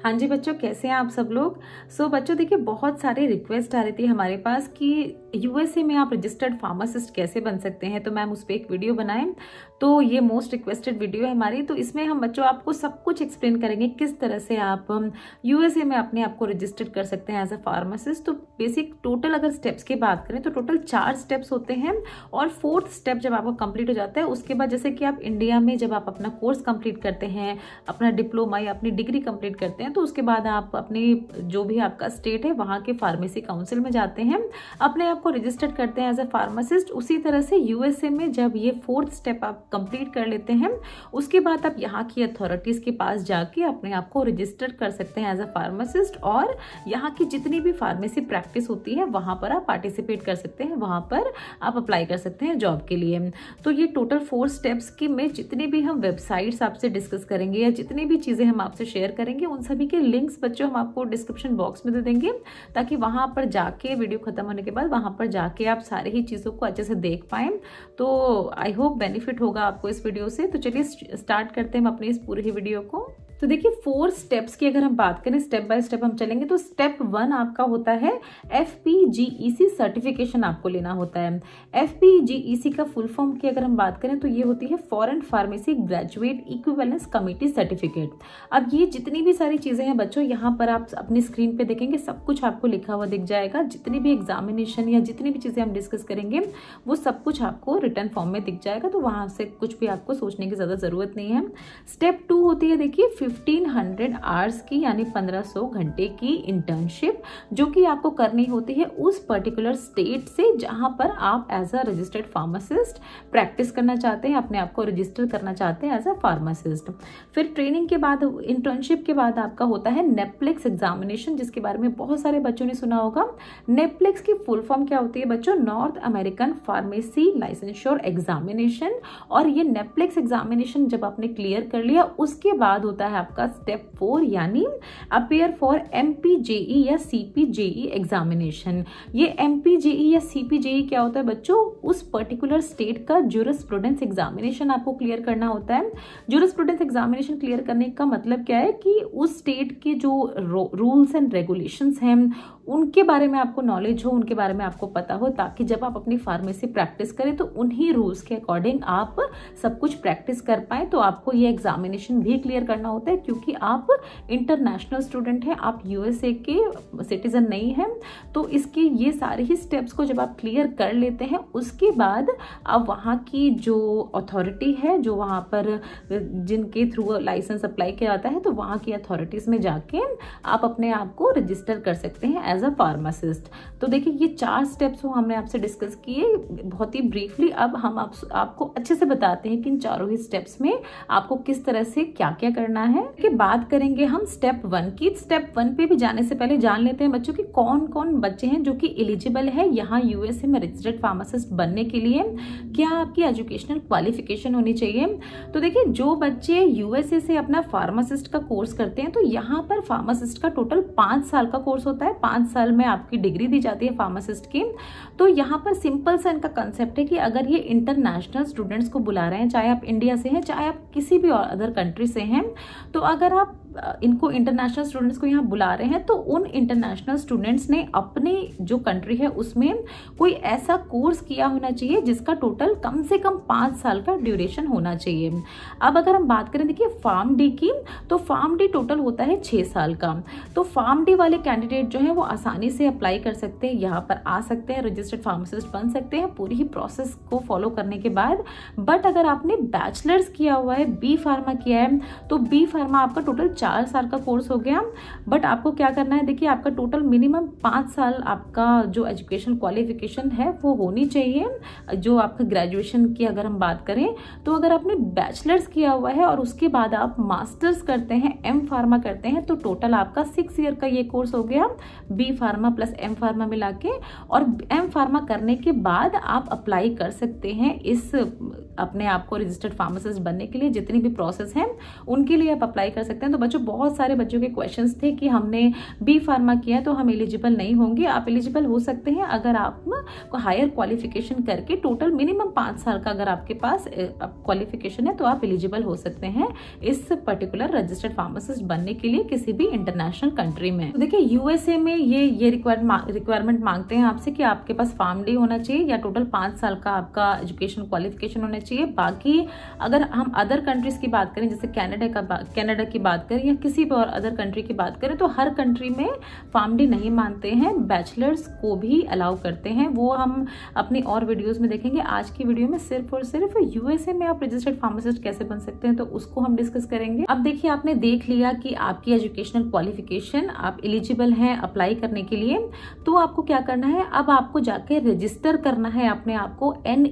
हाँ जी बच्चों कैसे हैं आप सब लोग सो so, बच्चों देखिए बहुत सारे रिक्वेस्ट आ रही थी हमारे पास कि यूएसए में आप रजिस्टर्ड फार्मासिस्ट कैसे बन सकते हैं तो मैम उस पर एक वीडियो बनाएं तो ये मोस्ट रिक्वेस्टेड वीडियो है हमारी तो इसमें हम बच्चों आपको सब कुछ एक्सप्लेन करेंगे किस तरह से आप यूएसए um, में अपने आप को रजिस्टर्ड कर सकते हैं एज अ फार्मासिस्ट तो बेसिक टोटल अगर स्टेप्स की बात करें तो टोटल चार स्टेप्स होते हैं और फोर्थ स्टेप जब आपका कंप्लीट हो जाता है उसके बाद जैसे कि आप इंडिया में जब आप अपना कोर्स कंप्लीट करते हैं अपना डिप्लोमा या अपनी डिग्री कंप्लीट करते हैं तो उसके बाद आप अपनी जो भी आपका स्टेट है वहाँ के फार्मेसी काउंसिल में जाते हैं अपने आप आपको रजिस्टर्ड करते हैं एज ए फार्मासिस्ट उसी तरह से यूएसए में जब ये फोर्थ स्टेप आप कंप्लीट कर लेते हैं उसके बाद आप यहाँ की अथॉरिटीज़ के पास जाके अपने आप को रजिस्टर कर सकते हैं एज ए फार्मासिस्ट और यहाँ की जितनी भी फार्मेसी प्रैक्टिस होती है वहाँ पर आप पार्टिसिपेट कर सकते हैं वहाँ पर आप अप्लाई कर सकते हैं जॉब के लिए तो ये टोटल फोर स्टेप्स के में जितने भी हम वेबसाइट्स आपसे डिस्कस करेंगे या जितनी भी चीज़ें हम आपसे शेयर करेंगे उन सभी के लिंक्स बच्चों हम आपको डिस्क्रिप्शन बॉक्स में दे देंगे ताकि वहाँ पर जाके वीडियो खत्म होने के बाद वहाँ वहाँ पर जाके आप सारी ही चीज़ों को अच्छे से देख पाएँ तो आई होप बेनिफिट होगा आपको इस वीडियो से तो चलिए स्टार्ट करते हैं हम अपनी इस पूरी वीडियो को तो देखिए फोर स्टेप्स की अगर हम बात करें स्टेप बाय स्टेप हम चलेंगे तो स्टेप वन आपका होता है F P G E C certification आपको लेना होता है एफ पी जी ई सी का फुल फॉर्म की अगर हम बात करें तो ये होती है foreign pharmacy graduate equivalence committee certificate अब ये जितनी भी सारी चीज़ें हैं बच्चों यहाँ पर आप अपनी स्क्रीन पर देखेंगे सब कुछ आपको लिखा हुआ दिख जाएगा जितनी भी एग्जामिनेशन या जितनी भी चीज़ें हम डिस्कस करेंगे वो सब कुछ आपको रिटर्न फॉर्म में दिख जाएगा तो वहाँ से कुछ भी आपको सोचने की ज़्यादा ज़रूरत नहीं है स्टेप टू होती है देखिए 1500 आवर्स की यानी 1500 घंटे की इंटर्नशिप जो कि आपको करनी होती है उस पर्टिकुलर स्टेट से जहाँ पर आप as a registered pharmacist practice करना चाहते हैं अपने आप को रजिस्टर करना चाहते हैं एज अ फार्मासिस्ट फिर ट्रेनिंग के बाद इंटर्नशिप के बाद आपका होता है नेटफ्लिक्स एग्जामिनेशन जिसके बारे में बहुत सारे बच्चों ने सुना होगा नेटफ्लिक्स की फुल फॉर्म क्या होती है बच्चों North American pharmacy licensure examination और ये नेटफ्लिक्स एग्जामिनेशन जब आपने क्लियर कर लिया उसके बाद होता है आपका स्टेप फोर यानी अपेयर फॉर एम या सी एग्जामिनेशन e ये एम e या सी e क्या होता है बच्चों उस पर्टिकुलर स्टेट का जूरस्प्रूडेंस एग्जामिनेशन आपको क्लियर करना होता है जूरस्प्रूडेंस एग्जामिनेशन क्लियर करने का मतलब क्या है कि उस स्टेट के जो रूल्स एंड रेगुलेशंस हैं उनके बारे में आपको नॉलेज हो उनके बारे में आपको पता हो ताकि जब आप अपनी फार्मेसी प्रैक्टिस करें तो उन्हीं रूल्स के अकॉर्डिंग आप सब कुछ प्रैक्टिस कर पाए तो आपको ये एग्जामिनेशन भी क्लियर करना होता है क्योंकि आप इंटरनेशनल स्टूडेंट हैं आप यूएसए के सिटीज़न नहीं हैं तो इसके ये सारे ही स्टेप्स को जब आप क्लियर कर लेते हैं उसके बाद आप वहाँ की जो अथॉरिटी है जो वहाँ पर जिनके थ्रू लाइसेंस अप्लाई किया जाता है तो वहाँ की अथॉरिटीज़ में जाके आप अपने आप को रजिस्टर कर सकते हैं एज एज अ फार्मासिस्ट तो देखिए ये चार स्टेप्स हो हमने आपसे डिस्कस किए बहुत ही ब्रीफली अब हम आप, आपको अच्छे से बताते हैं कि इन चारों ही स्टेप्स में आपको किस तरह से क्या क्या करना है कि बात करेंगे हम स्टेप वन की स्टेप वन पे भी जाने से पहले जान लेते हैं बच्चों की कौन कौन बच्चे हैं जो कि एलिजिबल है यहाँ यूएसए में रजिस्टर्ड फार्मासिस्ट बनने के लिए क्या आपकी एजुकेशनल क्वालिफिकेशन होनी चाहिए तो देखिए जो बच्चे यूएसए से अपना फार्मासिस्ट का कोर्स करते हैं तो यहाँ पर फार्मासिस्ट का टोटल पाँच साल का कोर्स होता है पाँच साल में आपकी डिग्री दी जाती है फार्मासिस्ट की तो यहाँ पर सिंपल सा इनका कंसेप्ट है कि अगर ये इंटरनेशनल स्टूडेंट्स को बुला रहे हैं चाहे आप इंडिया से हैं चाहे आप किसी भी अदर कंट्री से हैं तो अगर आप इनको इंटरनेशनल स्टूडेंट्स को यहाँ बुला रहे हैं तो उन इंटरनेशनल स्टूडेंट्स ने अपने जो कंट्री है उसमें कोई ऐसा कोर्स किया होना चाहिए जिसका टोटल कम से कम पाँच साल का ड्यूरेशन होना चाहिए अब अगर हम बात करें देखिए फार्म डी की तो फार्म डी टोटल होता है छः साल का तो फार्म डी वाले कैंडिडेट जो हैं वो आसानी से अप्लाई कर सकते हैं यहाँ पर आ सकते हैं रजिस्टर्ड फार्मासिस्ट बन सकते हैं पूरी ही प्रोसेस को फॉलो करने के बाद बट अगर आपने बैचलर्स किया हुआ है बी फार्मा किया है तो बी फार्मा आपका टोटल चार साल का कोर्स हो गया बट आपको क्या करना है देखिए आपका टोटल मिनिमम पाँच साल आपका जो एजुकेशन क्वालिफिकेशन है वो होनी चाहिए जो आपका ग्रेजुएशन की अगर हम बात करें तो अगर आपने बैचलर्स किया हुआ है और उसके बाद आप मास्टर्स करते हैं एम फार्मा करते हैं तो टोटल आपका सिक्स ईयर का ये कोर्स हो गया B pharma plus M pharma मिला के और एम फार्मा करने के बाद आप अप्लाई कर सकते हैं इस अपने आप को रजिस्टर्ड फार्मासिस्ट बनने के लिए जितनी भी प्रोसेस हैं उनके लिए आप अप्लाई कर सकते हैं तो बच्चों बहुत सारे बच्चों के क्वेश्चन थे कि हमने बी फार्मा किया तो हम एलिजिबल नहीं होंगे आप एलिजिबल हो सकते हैं अगर आप हायर क्वालिफिकेशन करके टोटल मिनिमम पाँच साल का अगर आपके पास क्वालिफिकेशन है तो आप एलिजिबल हो सकते हैं इस पर्टिकुलर रजिस्टर्ड फार्मासिस्ट बनने के लिए किसी भी इंटरनेशनल कंट्री में तो देखिए यूएसए में ये ये रिक्वायरमेंट मांगते हैं आपसे कि आपके पास फार्म डे होना चाहिए या टोटल पांच साल का आपका एजुकेशन क्वालिफिकेशन होना चाहिए चाहिए बाकी अगर हम अदर कंट्रीज़ की बात करें जैसे कैनेडा का कैनेडा की बात करें या किसी भी और अदर कंट्री की बात करें तो हर कंट्री में फार्म डी नहीं मानते हैं बैचलर्स को भी अलाउ करते हैं वो हम अपनी और वीडियोज़ में देखेंगे आज की वीडियो में सिर्फ और सिर्फ यूएसए में आप रजिस्टर्ड फार्मासिस्ट कैसे बन सकते हैं तो उसको हम डिस्कस करेंगे अब देखिए आपने देख लिया कि आपकी एजुकेशनल क्वालिफिकेशन आप एलिजिबल हैं अप्लाई करने के लिए तो आपको क्या करना है अब आपको जाके रजिस्टर करना है अपने आप को एन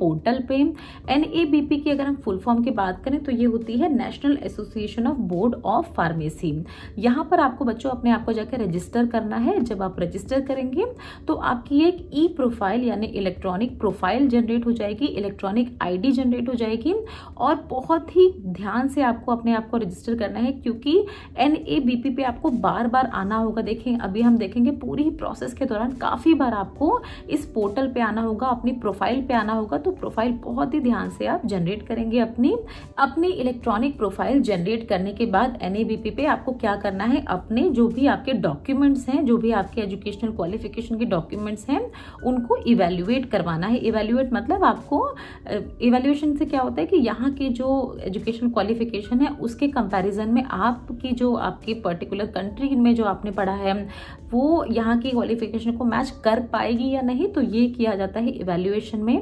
पोर्टल पे सेम एन की अगर हम फुल फॉर्म की बात करें तो ये होती है national association of board of pharmacy यहाँ पर आपको बच्चों अपने आप को जाकर रजिस्टर करना है जब आप रजिस्टर करेंगे तो आपकी एक ई प्रोफाइल यानी इलेक्ट्रॉनिक प्रोफाइल जनरेट हो जाएगी इलेक्ट्रॉनिक आईडी जनरेट हो जाएगी और बहुत ही ध्यान से आपको अपने आप को रजिस्टर करना है क्योंकि एन पे आपको बार बार आना होगा देखें अभी हम देखेंगे पूरी ही प्रोसेस के दौरान काफ़ी बार आपको इस पोर्टल पे आना होगा अपनी प्रोफाइल पे आना होगा तो प्रोफाइल बहुत ही ध्यान से आप जनरेट करेंगे अपनी अपनी इलेक्ट्रॉनिक प्रोफाइल जनरेट करने के बाद एन पे आपको क्या करना है अपने जो भी आपके डॉक्यूमेंट्स हैं जो भी आपके एजुकेशनल क्वालिफिकेशन के डॉक्यूमेंट्स हैं उनको इवेल्युएट करवाना है इवेल्युएट मतलब आपको इवेल्युएशन से क्या होता है कि यहाँ के जो एजुकेशनल क्वालिफिकेशन है उसके कंपेरिजन में आपकी जो आपकी पर्टिकुलर कंट्री में जो आपने पढ़ा है वो यहाँ की क्वालिफिकेशन को मैच कर पाएगी या नहीं तो ये किया जाता है इवेल्युएशन में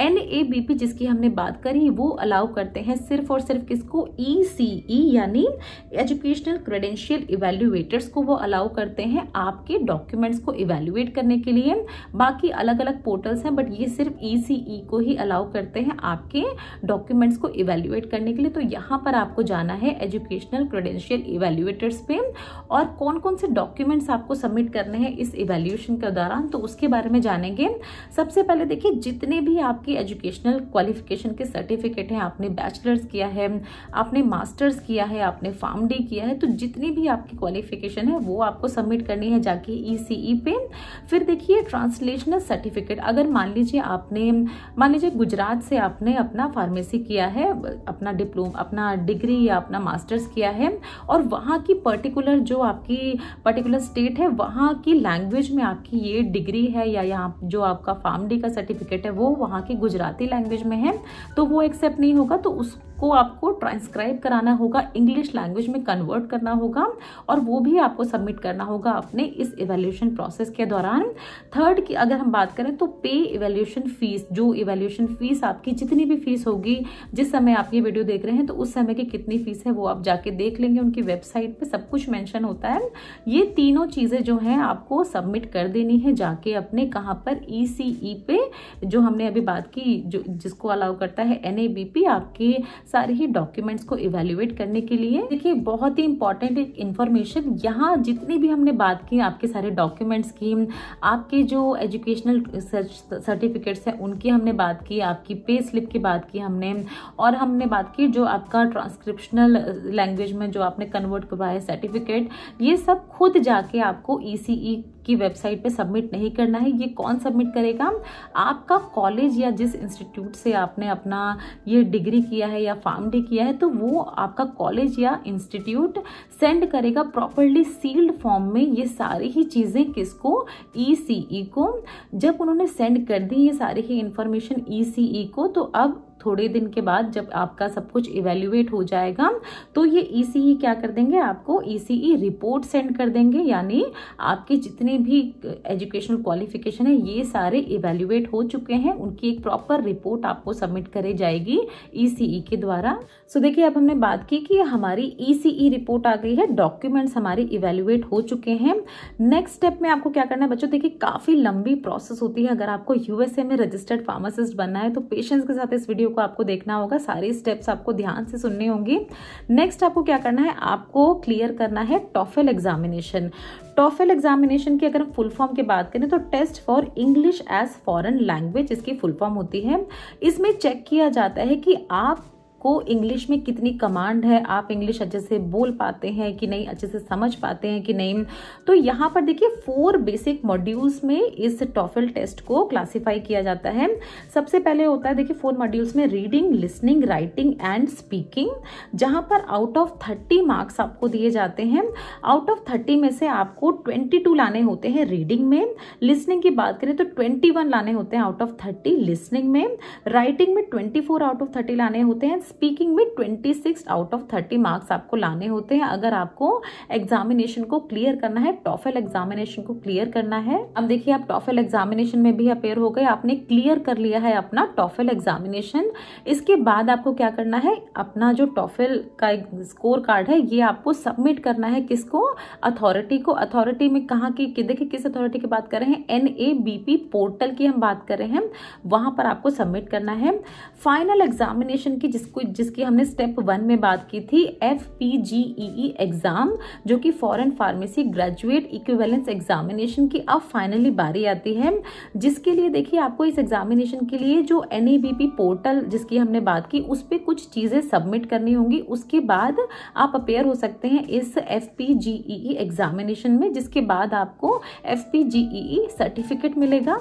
एन बीपी जिसकी हमने बात करी वो अलाउ करते हैं सिर्फ और सिर्फ किसको ई e e यानी एजुकेशनल क्रेडेंशियल इवेल्यूएटर्स को वो अलाउ करते हैं आपके डॉक्यूमेंट्स को इवेल्यूएट करने के लिए बाकी अलग अलग पोर्टल्स हैं बट ये सिर्फ ई e ई को ही अलाउ करते हैं आपके डॉक्यूमेंट्स को इवेल्यूएट करने के लिए तो यहाँ पर आपको जाना है एजुकेशनल क्रेडेंशियल इवेल्यूएटर्स पे और कौन कौन से डॉक्यूमेंट्स आपको सबमिट करने हैं इस इवेल्यूशन के दौरान तो उसके बारे में जानेंगे सबसे पहले देखिए जितने भी आपके एजुकेशन प्रोफेशनल क्वालिफिकेशन के सर्टिफिकेट हैं आपने बैचलर्स किया है आपने मास्टर्स किया है आपने फार्म डी किया है तो जितनी भी आपकी क्वालिफिकेशन है वो आपको सबमिट करनी है जाके ई सी ई पे फिर देखिए ट्रांसलेशनल सर्टिफिकेट अगर मान लीजिए आपने मान लीजिए गुजरात से आपने अपना फार्मेसी किया है अपना डिप्लोम अपना डिग्री या अपना मास्टर्स किया है और वहाँ की पर्टिकुलर जो आपकी पर्टिकुलर स्टेट है वहाँ की लैंग्वेज में आपकी ये डिग्री है या यहाँ जो आपका फार्म डी का सर्टिफिकेट है वो वहाँ की गुजराती लैंग्वेज में है तो वो एक्सेप्ट नहीं होगा तो उसको आपको ट्रांसक्राइब कराना होगा इंग्लिश लैंग्वेज में कन्वर्ट करना होगा और वो भी आपको सबमिट करना होगा अपने इस इवेल्यूशन प्रोसेस के दौरान थर्ड की अगर हम बात करें तो पे इवेल्यूशन फीस जो इवेल्यूशन फीस आपकी जितनी भी फीस होगी जिस समय आप ये वीडियो देख रहे हैं तो उस समय की कितनी फीस है वो आप जाके देख लेंगे उनकी वेबसाइट पर सब कुछ मैंशन होता है ये तीनों चीज़ें जो हैं आपको सबमिट कर देनी है जाके अपने कहाँ पर ई e e पे जो हमने अभी बात की जो जिसको अलाउ करता है एन आपके सारे ही डॉक्यूमेंट्स को इवेल्युएट करने के लिए देखिए बहुत ही इंपॉर्टेंट एक इन्फॉर्मेशन यहाँ जितनी भी हमने बात की आपके सारे डॉक्यूमेंट्स की आपके जो एजुकेशनल सर्टिफिकेट्स हैं उनकी हमने बात की आपकी पे स्लिप की बात की हमने और हमने बात की जो आपका ट्रांसक्रिप्शनल लैंग्वेज में जो आपने कन्वर्ट करवाया सर्टिफिकेट ये सब खुद जाके आपको ई e की वेबसाइट पे सबमिट नहीं करना है ये कौन सबमिट करेगा आपका कॉलेज या जिस इंस्टीट्यूट से आपने अपना ये डिग्री किया है या फार्म डी किया है तो वो आपका कॉलेज या इंस्टीट्यूट सेंड करेगा प्रॉपरली सील्ड फॉर्म में ये सारी ही चीज़ें किसको ई e, e को जब उन्होंने सेंड कर दी ये सारी ही इन्फॉर्मेशन ई e, e को तो अब थोड़े दिन के बाद जब आपका सब कुछ इवेल्युएट हो जाएगा तो ये ई e e क्या कर देंगे आपको ई रिपोर्ट सेंड कर देंगे यानी आपके जितने भी एजुकेशनल क्वालिफिकेशन है ये सारे इवेल्युएट हो चुके हैं उनकी एक प्रॉपर रिपोर्ट आपको सबमिट करे जाएगी ई e के द्वारा सो देखिए अब हमने बात की कि हमारी ई रिपोर्ट आ गई है डॉक्यूमेंट्स हमारे इवेल्युएट हो चुके हैं नेक्स्ट स्टेप में आपको क्या करना है बच्चों देखिए काफ़ी लंबी प्रोसेस होती है अगर आपको यूएसए में रजिस्टर्ड फार्मासिस्ट बनना है तो पेशेंट्स के साथ इस वीडियो को आपको देखना होगा सारी स्टेप्स आपको ध्यान से सुनने होंगे नेक्स्ट आपको क्या करना है आपको क्लियर करना है टॉफेल एग्जामिनेशन टॉफेल एग्जामिनेशन की अगर हम फुल फॉर्म की बात करें तो test for English as foreign language इसकी फुल फॉर्म होती है इसमें चेक किया जाता है कि आप आपको इंग्लिश में कितनी कमांड है आप इंग्लिश अच्छे से बोल पाते हैं कि नहीं अच्छे से समझ पाते हैं कि नहीं तो यहाँ पर देखिए फोर बेसिक मॉड्यूल्स में इस टॉफ़िल टेस्ट को क्लासीफाई किया जाता है सबसे पहले होता है देखिए फोर मॉड्यूल्स में reading listening writing and speaking जहाँ पर आउट ऑफ थर्टी मार्क्स आपको दिए जाते हैं आउट ऑफ थर्टी में से आपको ट्वेंटी टू लाने होते हैं रीडिंग में लिसनिंग की बात करें तो ट्वेंटी वन लाने होते हैं आउट ऑफ थर्टी लिसनिंग में राइटिंग में twenty four out of thirty लाने होते हैं स्पीकिंग में twenty six out of thirty marks आपको लाने होते हैं अगर आपको एग्जामिनेशन को क्लियर करना है टॉफेल एग्जामिनेशन को क्लियर करना है अब देखिए आप टॉफेल एग्जामिनेशन में भी अपेयर हो गए आपने क्लियर कर लिया है अपना टॉफेल एग्जामिनेशन इसके बाद आपको क्या करना है अपना जो टॉफेल का स्कोर कार्ड है ये आपको सबमिट करना है किसको अथॉरिटी को अथॉरिटी में कहा कि, कि, देखिए किस अथॉरिटी की बात कर रहे हैं एन पोर्टल की हम बात कर रहे हैं वहां पर आपको सबमिट करना है फाइनल एग्जामिनेशन की जिसको जिसकी हमने स्टेप वन में बात की थी F P G E E exam जो कि foreign pharmacy graduate equivalence examination की अब फाइनली बारी आती है जिसके लिए देखिए आपको इस एग्जामिनेशन के लिए जो एन पोर्टल जिसकी हमने बात की उस पर कुछ चीज़ें सबमिट करनी होंगी उसके बाद आप अपेयर हो सकते हैं इस F P G E E examination में जिसके बाद आपको F P G E E certificate मिलेगा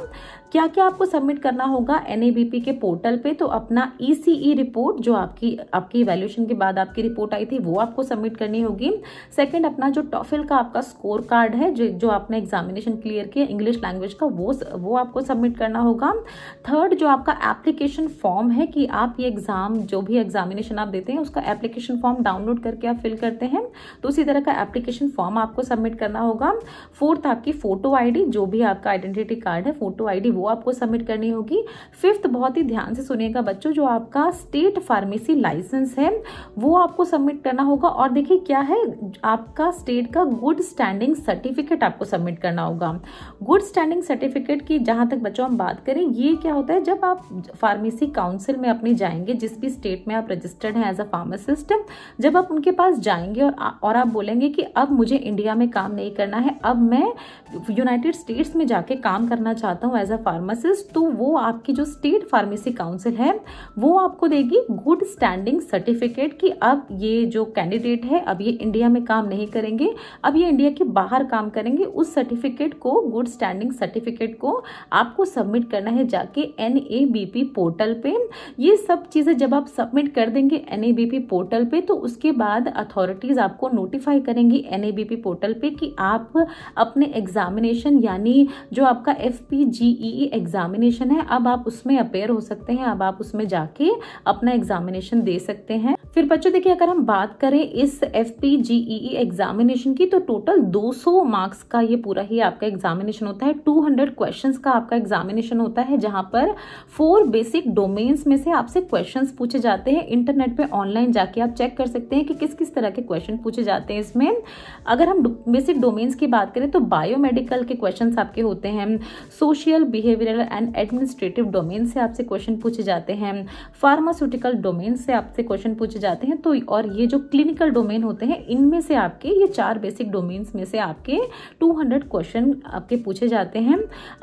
क्या क्या आपको सबमिट करना होगा एन के पोर्टल पे तो अपना ई e रिपोर्ट e जो आपकी आपकी इवेल्यूशन के बाद आपकी रिपोर्ट आई थी वो आपको सबमिट करनी होगी सेकेंड अपना जो टॉफिल का आपका स्कोर कार्ड है जो जो आपने एग्जामिनेशन क्लियर किया इंग्लिश लैंग्वेज का वो वो आपको सबमिट करना होगा थर्ड जो आपका एप्लीकेशन फॉर्म है कि आप ये एग्ज़ाम जो भी एग्जामिनेशन आप देते हैं उसका एप्लीकेशन फॉर्म डाउनलोड करके आप फिल करते हैं तो उसी तरह का एप्लीकेशन फॉर्म आपको सबमिट करना होगा फोर्थ आपकी फ़ोटो आईडी जो भी आपका आइडेंटिटी कार्ड है फोटो आईडी वो वो आपको सबमिट करनी होगी फिफ्थ बहुत ही ध्यान से सुनिएगा बच्चों जो आपका स्टेट फार्मेसी लाइसेंस है वो आपको सबमिट करना होगा और देखिए क्या है आपका स्टेट का गुड स्टैंडिंग सर्टिफिकेट आपको सबमिट करना होगा गुड स्टैंडिंग सर्टिफिकेट की जहां तक बच्चों हम बात करें ये क्या होता है जब आप फार्मेसी काउंसिल में अपनी जाएंगे जिस भी स्टेट में आप रजिस्टर्ड हैं एज अ फार्मासिस्ट जब आप उनके पास जाएंगे और और आप बोलेंगे कि अब मुझे इंडिया में काम नहीं करना है अब मैं यूनाइटेड स्टेट्स में जाके काम करना चाहता हूँ एज अ फार्मासिस्ट तो वो आपकी जो स्टेट फार्मेसी काउंसिल है वो आपको देगी गुड स्टैंडिंग सर्टिफिकेट कि अब ये जो कैंडिडेट है अब ये इंडिया में काम नहीं करेंगे अब ये इंडिया के बाहर काम करेंगे उस सर्टिफिकेट को गुड स्टैंडिंग सर्टिफिकेट को आपको सबमिट करना है जाके एन पोर्टल पे ये सब चीज़ें जब आप सबमिट कर देंगे एन पोर्टल पे तो उसके बाद अथॉरिटीज़ आपको नोटिफाई करेंगी एन पोर्टल पे कि आप अपने एग्जामिनेशन यानी जो आपका एफ पी जी ई ही एग्जामिनेशन है अब आप उसमें अपेयर हो सकते हैं अब आप उसमें जाके अपना एग्जामिनेशन दे सकते हैं फिर बच्चों देखिए अगर हम बात करें इस एफ पी जीई एग्जामिनेशन की तो टोटल 200 मार्क्स का ये पूरा ही आपका एग्जामिनेशन होता है 200 हंड्रेड क्वेश्चन का आपका एग्जामिनेशन होता है जहां पर फोर बेसिक डोमेन्स में से आपसे क्वेश्चंस पूछे जाते हैं इंटरनेट पे ऑनलाइन जाके आप चेक कर सकते हैं कि किस किस तरह के क्वेश्चन पूछे जाते हैं इसमें अगर हम बेसिक डोमेन्स की बात करें तो बायोमेडिकल के क्वेश्चन आपके होते हैं social behavioural and administrative domain से आपसे क्वेश्चन पूछे जाते हैं फार्मास्यूटिकल डोमेन से आपसे क्वेश्चन पूछे जाते हैं तो और ये जो क्लिनिकल डोमेन होते हैं इनमें से आपके ये चार बेसिक डोमेन्स में से आपके 200 क्वेश्चन आपके पूछे जाते हैं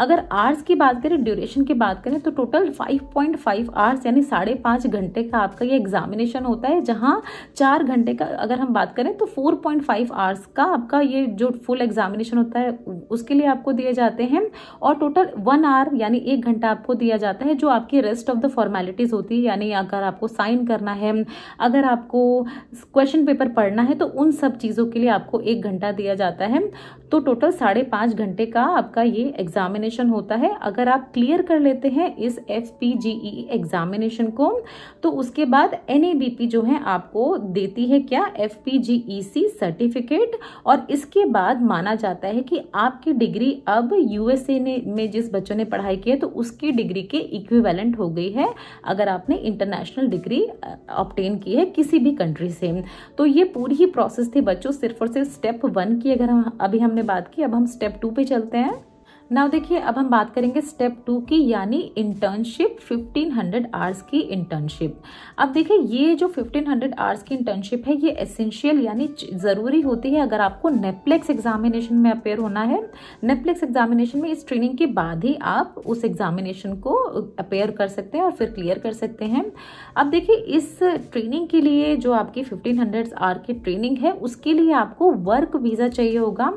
अगर आर्स की बात करें ड्यूरेशन की बात करें तो टोटल 5.5 आर्स यानी साढ़े पाँच घंटे का आपका ये एग्जामिनेशन होता है जहाँ चार घंटे का अगर हम बात करें तो 4.5 आवर्स का आपका ये जो फुल एग्जामिनेशन होता है उसके लिए आपको दिए जाते हैं और टोटल वन आर यानी एक घंटा आपको दिया जाता है जो आपकी रेस्ट ऑफ द फॉर्मेलिटीज़ होती है यानी अगर आपको साइन करना है अगर आपको क्वेश्चन पेपर पढ़ना है तो उन सब चीज़ों के लिए आपको एक घंटा दिया जाता है तो टोटल साढ़े पाँच घंटे का आपका ये एग्जामिनेशन होता है अगर आप क्लियर कर लेते हैं इस एफ एग्जामिनेशन e e को तो उसके बाद एन जो है आपको देती है क्या एफ पी सर्टिफिकेट और इसके बाद माना जाता है कि आपकी डिग्री अब यूएसए ने में जिस बच्चों ने ने पढ़ाई की है तो उसकी डिग्री के इक्विवेलेंट हो गई है अगर आपने इंटरनेशनल डिग्री ऑप्टेन की है किसी भी कंट्री से तो ये पूरी ही प्रोसेस थी बच्चों सिर्फ और सिर्फ स्टेप वन की अगर हम अभी हमने बात की अब हम स्टेप टू पे चलते हैं नाउ देखिए अब हम बात करेंगे स्टेप टू की यानी इंटर्नशिप 1500 आवर्स की इंटर्नशिप अब देखिए ये जो 1500 आवर्स की इंटर्नशिप है ये एसेंशियल यानी ज़रूरी होती है अगर आपको नेप्लेक्स एग्जामिनेशन में अपेयर होना है नेप्लेक्स एग्जामिनेशन में इस ट्रेनिंग के बाद ही आप उस एग्जामिनेशन को अपेयर कर सकते हैं और फिर क्लियर कर सकते हैं अब देखिए इस ट्रेनिंग के लिए जो आपकी फिफ्टीन हंड्रेड आर की ट्रेनिंग है उसके लिए आपको वर्क वीज़ा चाहिए होगा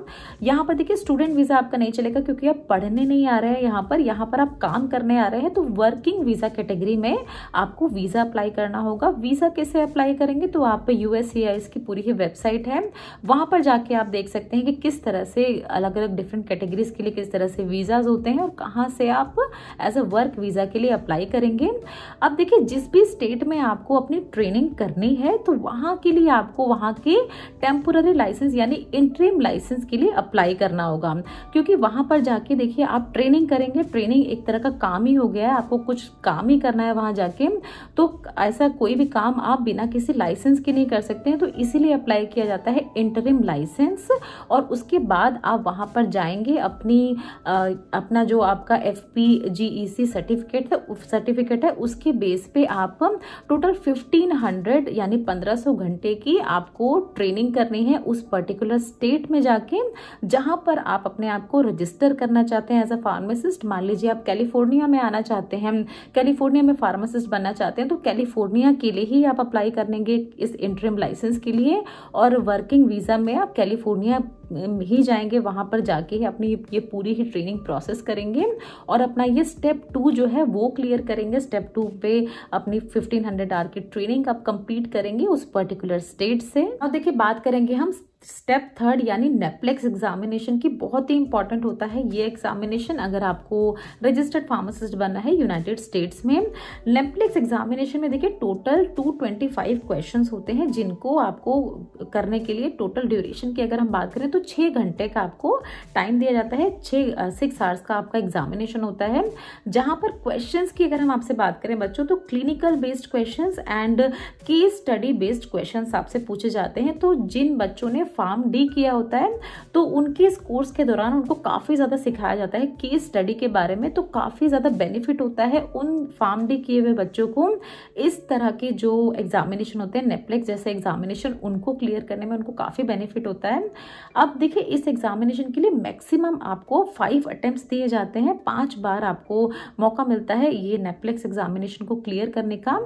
यहाँ पर देखिए स्टूडेंट वीज़ा आपका नहीं चलेगा क्योंकि आप पढ़ने नहीं आ रहे हैं यहाँ पर यहाँ पर आप काम करने आ रहे हैं तो वर्किंग वीज़ा कैटेगरी में आपको वीज़ा अप्लाई करना होगा वीज़ा कैसे अप्लाई करेंगे तो आप पे की पूरी ही वेबसाइट है वहां पर जाके आप देख सकते हैं कि किस तरह से अलग अलग डिफरेंट कैटेगरीज के लिए किस तरह से वीज़ाज होते हैं और कहाँ से आप एज अ वर्क वीज़ा के लिए अप्लाई करेंगे अब देखिए जिस भी स्टेट में आपको अपनी ट्रेनिंग करनी है तो वहां के लिए आपको वहां के टेम्पोररी लाइसेंस यानी इंट्रीम लाइसेंस के लिए अप्लाई करना होगा क्योंकि वहां पर जाके कि देखिए आप ट्रेनिंग करेंगे ट्रेनिंग एक तरह का काम ही हो गया है आपको कुछ काम ही करना है वहां जाके तो ऐसा कोई भी काम आप बिना किसी लाइसेंस के नहीं कर सकते हैं तो इसीलिए अप्लाई किया जाता है इंटरिम लाइसेंस और उसके बाद आप वहां पर जाएंगे अपनी आ, अपना जो आपका एफ सर्टिफिकेट e है सर्टिफिकेट है उसके बेस पे आप टोटल फिफ्टीन हंड्रेड यानी पंद्रह सौ घंटे की आपको ट्रेनिंग करनी है उस पर्टिकुलर स्टेट में जाके जहां पर आप अपने आप को रजिस्टर करना करना चाहते हैं एज अ फार्मासिस्ट मान लीजिए आप कैलिफोर्निया में आना चाहते हैं कैलिफोर्निया में फार्मासिस्ट बनना चाहते हैं तो कैलिफोर्निया के लिए ही आप अप्लाई करेंगे इस इंटरम लाइसेंस के लिए और वर्किंग वीज़ा में आप कैलिफोर्निया ही जाएंगे वहां पर जाके ही अपनी ये पूरी ही ट्रेनिंग प्रोसेस करेंगे और अपना ये स्टेप टू जो है वो क्लियर करेंगे स्टेप टू पे अपनी 1500 हंड्रेड आर की ट्रेनिंग आप कंप्लीट करेंगे उस पर्टिकुलर स्टेट से और देखिए बात करेंगे हम स्टेप थर्ड यानी नेप्लेक्स एग्जामिनेशन की बहुत ही इंपॉर्टेंट होता है ये एग्जामिनेशन अगर आपको रजिस्टर्ड फार्मासिस्ट बनना है यूनाइटेड स्टेट्स में नेप्लेक्स एग्जामिनेशन में देखिए टोटल 225 क्वेश्चंस होते हैं जिनको आपको करने के लिए टोटल ड्यूरेशन की अगर हम बात करें तो छः घंटे का आपको टाइम दिया जाता है छः सिक्स आवर्स का आपका एग्जामिनेशन होता है जहाँ पर क्वेश्चन की अगर हम आपसे बात करें बच्चों तो clinical based question and case study based question आपसे पूछे जाते हैं तो जिन बच्चों ने फार्म डी किया होता है तो उनके इस कोर्स के दौरान उनको काफ़ी ज़्यादा सिखाया जाता है केस स्टडी के बारे में तो काफ़ी ज़्यादा बेनिफिट होता है उन फार्म डी किए हुए बच्चों को इस तरह के जो एग्जामिनेशन होते हैं नेप्लेक्स जैसे एग्जामिनेशन उनको क्लियर करने में उनको काफ़ी बेनिफिट होता है अब देखिए इस एग्जामिनेशन के लिए मैक्सिमम आपको फाइव अटैम्प्ट दिए जाते हैं पाँच बार आपको मौका मिलता है ये नेप्लेक्स एग्जामिनेशन को क्लियर करने का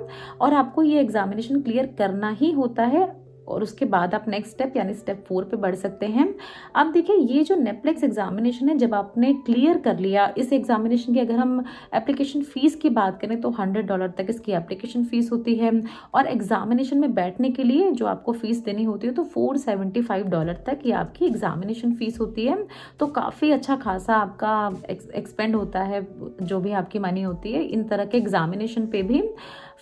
और आपको ये एग्जामिनेशन क्लियर करना ही होता है और उसके बाद आप नेक्स्ट स्टेप यानी स्टेप फोर पे बढ़ सकते हैं अब देखिए ये जो नेपलेक्स एग्जामिनेशन है जब आपने क्लियर कर लिया इस एग्जामिनेशन की अगर हम एप्लीकेशन फ़ीस की बात करें तो हंड्रेड डॉलर तक इसकी एप्लीकेशन फ़ीस होती है और एग्जामिनेशन में बैठने के लिए जो आपको फ़ीस देनी होती है तो फोर सेवेंटी फाइव डॉलर तक ये आपकी एग्जामिनेशन फ़ीस होती है तो काफ़ी अच्छा खासा आपका एक्सपेंड होता है जो भी आपकी मनी होती है इन तरह के एग्जामिनेशन पे भी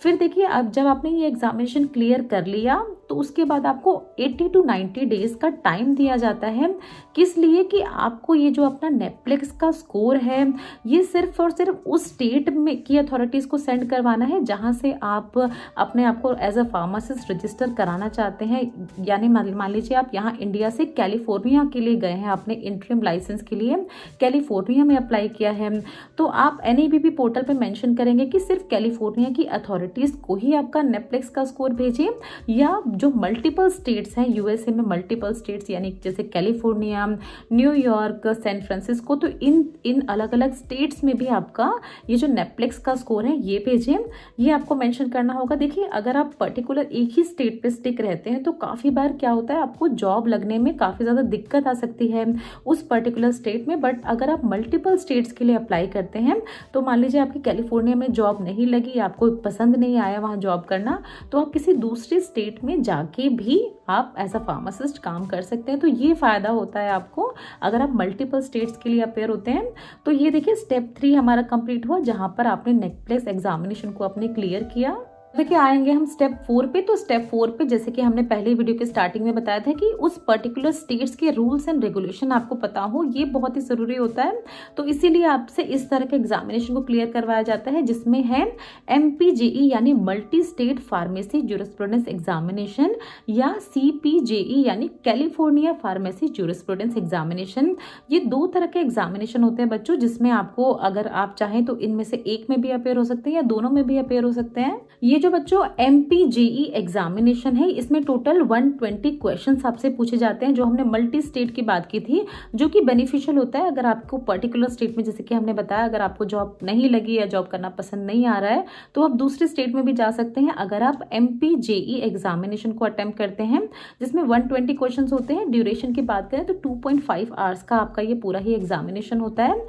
फिर देखिए अब जब आपने ये एग्जामिनेशन क्लियर कर लिया तो उसके बाद आपको 80 टू 90 डेज का टाइम दिया जाता है किस लिए कि आपको ये जो अपना नेटफ्लिक्स का स्कोर है ये सिर्फ और सिर्फ उस स्टेट में की अथॉरिटीज़ को सेंड करवाना है जहाँ से आप अपने आप को एज अ फार्मासिस्ट रजिस्टर कराना चाहते हैं यानी मान लीजिए आप यहाँ इंडिया से कैलिफोर्निया के लिए गए हैं आपने इंट्रीम लाइसेंस के लिए कैलिफोर्निया में अप्लाई किया है तो आप एन पोर्टल पर मैंशन करेंगे कि सिर्फ कैलिफोर्निया की अथॉरिटी अथॉरिटीज़ को ही आपका नेटफ्लिक्स का स्कोर भेजें या जो मल्टीपल स्टेट्स हैं यूएसए में मल्टीपल स्टेट्स यानी जैसे कैलिफोर्निया न्यूयॉर्क सैन फ्रांसिस्को तो इन इन अलग अलग स्टेट्स में भी आपका ये जो नेटफ्लिक्स का स्कोर है ये भेजें ये आपको मैंशन करना होगा देखिए अगर आप पर्टिकुलर एक ही स्टेट पर स्टिक रहते हैं तो काफ़ी बार क्या होता है आपको जॉब लगने में काफ़ी ज़्यादा दिक्कत आ सकती है उस पर्टिकुलर स्टेट में बट अगर आप मल्टीपल स्टेट्स के लिए अप्लाई करते हैं तो मान लीजिए आपकी कैलिफोर्निया में जॉब नहीं लगी आपको पसंद नहीं आया वहाँ जॉब करना तो आप किसी दूसरे स्टेट में जाके भी आप एज अ फार्मासिस्ट काम कर सकते हैं तो ये फ़ायदा होता है आपको अगर आप मल्टीपल स्टेट्स के लिए अपेयर होते हैं तो ये देखिए स्टेप थ्री हमारा कंप्लीट हुआ जहाँ पर आपने नेकप्लेस एग्जामिनेशन को अपने क्लियर किया देखिए आएंगे हम स्टेप फोर पे तो स्टेप फोर पे जैसे कि हमने पहले वीडियो के स्टार्टिंग में बताया था कि उस पर्टिकुलर स्टेट्स के रूल्स एंड रेगुलेशन आपको पता हो ये बहुत ही ज़रूरी होता है तो इसीलिए आपसे इस तरह के एग्जामिनेशन को क्लियर करवाया जाता है जिसमें है एम e यानी multi state pharmacy jurisprudence examination या सी e यानी कैलिफोर्निया फार्मेसी जूरस्प्रोडेंस एग्जामिनेशन ये दो तरह के एग्जामिनेशन होते हैं बच्चों जिसमें आपको अगर आप चाहें तो इनमें से एक में भी अपेयर हो सकते हैं या दोनों में भी अपेयर हो सकते हैं ये जो बच्चों एम पी जेई एग्जामिनेशन है इसमें टोटल 120 क्वेश्चन आपसे पूछे जाते हैं जो हमने मल्टी स्टेट की बात की थी जो कि बेनिफिशियल होता है अगर आपको पर्टिकुलर स्टेट में जैसे कि हमने बताया अगर आपको जॉब नहीं लगी या जॉब करना पसंद नहीं आ रहा है तो आप दूसरे स्टेट में भी जा सकते हैं अगर आप एम पी जेई एग्जामिनेशन को अटैम्प्ट करते हैं जिसमें वन ट्वेंटी क्वेश्चन होते हैं ड्यूरेशन की बात करें तो टू पॉइंट फाइव आवर्स का आपका ये पूरा ही एग्जामिनेशन होता है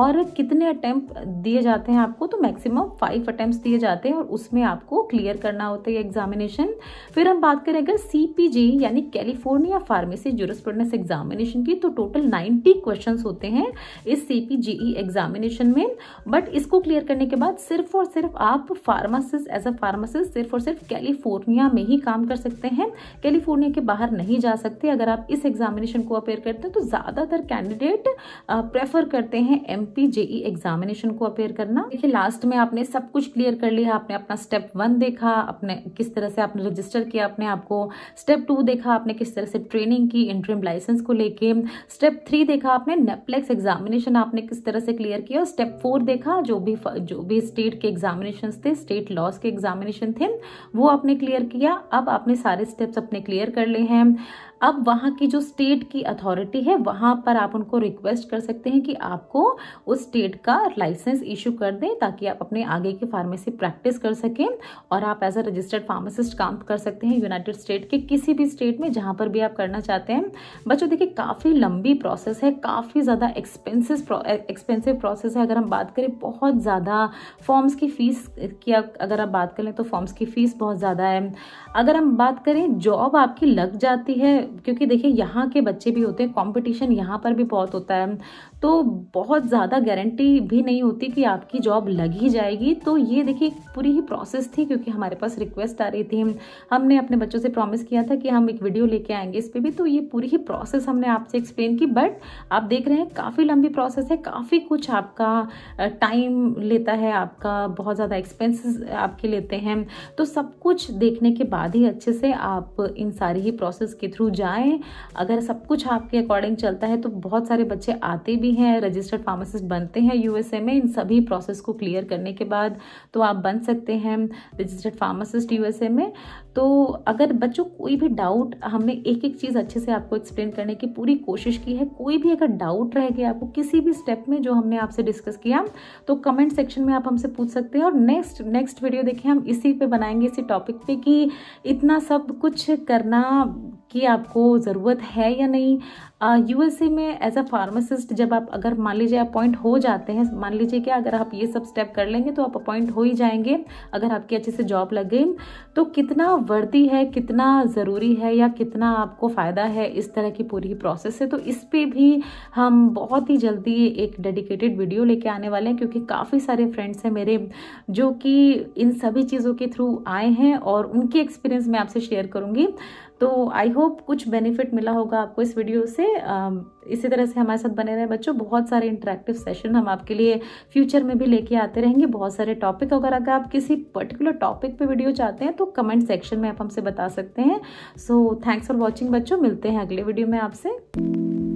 और कितने अटैम्प्ट दिए जाते हैं आपको तो मैक्सिमम फाइव अटैम्प्ट दिए जाते हैं और उसमें आपको क्लियर करना होता है एग्जामिनेशन फिर हम बात करें अगर सी यानी कैलिफोर्निया फार्मेसी जूरस्प्रूडेंस एग्जामिनेशन की तो टोटल 90 क्वेश्चंस होते हैं इस सी एग्जामिनेशन e में बट इसको क्लियर करने के बाद सिर्फ और सिर्फ आप फार्मासिस्ट एज अ फार्मासिस्ट सिर्फ और सिर्फ कैलिफोर्निया में ही काम कर सकते हैं कैलिफोर्निया के बाहर नहीं जा सकते अगर आप इस एग्जामिनेशन को अपेयर करते हैं तो ज़्यादातर कैंडिडेट प्रेफर करते हैं एम पी एग्जामिनेशन को अपेयर करना देखिए लास्ट में आपने सब कुछ क्लियर कर लिया आपने अपना स्टेप वन वन देखा अपने किस तरह से आपने रजिस्टर किया अपने आप को स्टेप टू देखा आपने किस तरह से ट्रेनिंग की इंटरम लाइसेंस को लेके स्टेप थ्री देखा आपने नेपलेक्स एग्जामिनेशन आपने किस तरह से क्लियर किया और स्टेप फोर देखा जो भी जो भी स्टेट के एग्जामिनेशन थे स्टेट लॉस के एग्जामिनेशन थे वो आपने क्लियर किया अब आपने सारे स्टेप्स अपने क्लियर कर ले हैं अब वहाँ की जो स्टेट की अथॉरिटी है वहाँ पर आप उनको रिक्वेस्ट कर सकते हैं कि आपको उस स्टेट का लाइसेंस इशू कर दें ताकि आप अपने आगे की फार्मेसी प्रैक्टिस कर सकें और आप एज अ रजिस्टर्ड फार्मासिस्ट काम कर सकते हैं यूनाइटेड स्टेट के किसी भी स्टेट में जहाँ पर भी आप करना चाहते हैं बच्चों देखिए काफ़ी लंबी प्रोसेस है काफ़ी ज़्यादा एक्सपेंसिस एक्सपेंसिव प्रोसेस है अगर हम बात करें बहुत ज़्यादा फॉर्म्स की फ़ीस की अगर आप बात करें तो फॉर्म्स की फ़ीस बहुत ज़्यादा है अगर हम बात करें जॉब आपकी लग जाती है क्योंकि देखिए यहाँ के बच्चे भी होते हैं कॉम्पिटिशन यहाँ पर भी बहुत होता है तो बहुत ज़्यादा गारंटी भी नहीं होती कि आपकी जॉब लग ही जाएगी तो ये देखिए पूरी ही प्रोसेस थी क्योंकि हमारे पास रिक्वेस्ट आ रही थी हमने अपने बच्चों से प्रॉमिस किया था कि हम एक वीडियो लेके आएंगे इस पर भी तो ये पूरी ही प्रोसेस हमने आपसे एक्सप्लेन की बट आप देख रहे हैं काफ़ी लंबी प्रोसेस है काफ़ी कुछ आपका टाइम लेता है आपका बहुत ज़्यादा एक्सपेंसिस आपके लेते हैं तो सब कुछ देखने के बाद ही अच्छे से आप इन सारी ही प्रोसेस के थ्रू जाएँ अगर सब कुछ आपके अकॉर्डिंग चलता है तो बहुत सारे बच्चे आते भी हैं रजिस्टर्ड फार्मासिस्ट बनते हैं यूएसए में इन सभी प्रोसेस को क्लियर करने के बाद तो आप बन सकते हैं रजिस्टर्ड फार्मासिस्ट यूएसए में तो अगर बच्चों कोई भी डाउट हमने एक एक चीज़ अच्छे से आपको एक्सप्लेन करने की पूरी कोशिश की है कोई भी अगर डाउट रह गया आपको किसी भी स्टेप में जो हमने आपसे डिस्कस किया तो कमेंट सेक्शन में आप हमसे पूछ सकते हैं और नेक्स्ट नेक्स्ट वीडियो देखें हम इसी पे बनाएंगे इसी टॉपिक पे कि इतना सब कुछ करना कि आपको ज़रूरत है या नहीं यू एस ए में एज अ फार्मासिस्ट जब आप अगर मान लीजिए अपॉइंट हो जाते हैं मान लीजिए कि अगर आप ये सब स्टेप कर लेंगे तो आप अपॉइंट हो ही जाएंगे अगर आपकी अच्छे से जॉब लग गई तो कितना वर्दी है कितना ज़रूरी है या कितना आपको फ़ायदा है इस तरह की पूरी प्रोसेस है तो इस पर भी हम बहुत ही जल्दी एक डेडिकेटेड वीडियो लेके आने वाले हैं क्योंकि काफ़ी सारे फ्रेंड्स हैं मेरे जो कि इन सभी चीज़ों के थ्रू आए हैं और उनके एक्सपीरियंस मैं आपसे शेयर करूँगी तो आई होप कुछ बेनिफिट मिला होगा आपको इस वीडियो से इसी तरह से हमारे साथ बने रहे बच्चों बहुत सारे इंटरेक्टिव सेशन हम आपके लिए फ्यूचर में भी लेके आते रहेंगे बहुत सारे टॉपिक अगर अगर आप किसी पर्टिकुलर टॉपिक पे वीडियो चाहते हैं तो कमेंट सेक्शन में आप हमसे बता सकते हैं सो थैंक्स फॉर वॉचिंग बच्चों मिलते हैं अगले वीडियो में आपसे